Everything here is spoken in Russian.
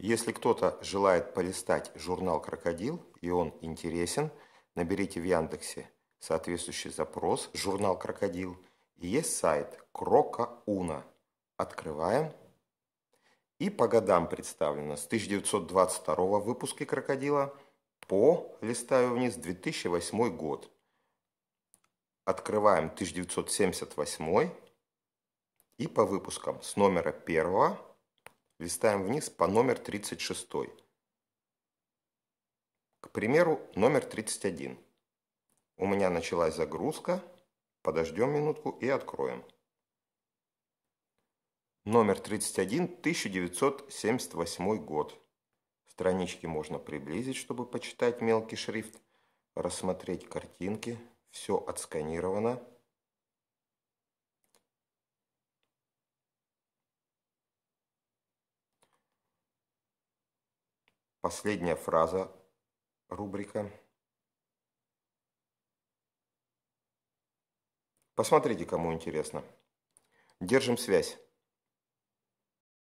Если кто-то желает полистать журнал «Крокодил» и он интересен, наберите в Яндексе соответствующий запрос «Журнал «Крокодил» и есть сайт Крокоуна. Открываем. И по годам представлено с 1922 выпуска «Крокодила» по, листаю вниз, 2008 год. Открываем 1978 и по выпускам с номера первого листаем вниз по номер 36. К примеру, номер 31. У меня началась загрузка. Подождем минутку и откроем. Номер 31, 1978 год. Странички можно приблизить, чтобы почитать мелкий шрифт, рассмотреть картинки. Все отсканировано. Последняя фраза рубрика. Посмотрите, кому интересно. Держим связь.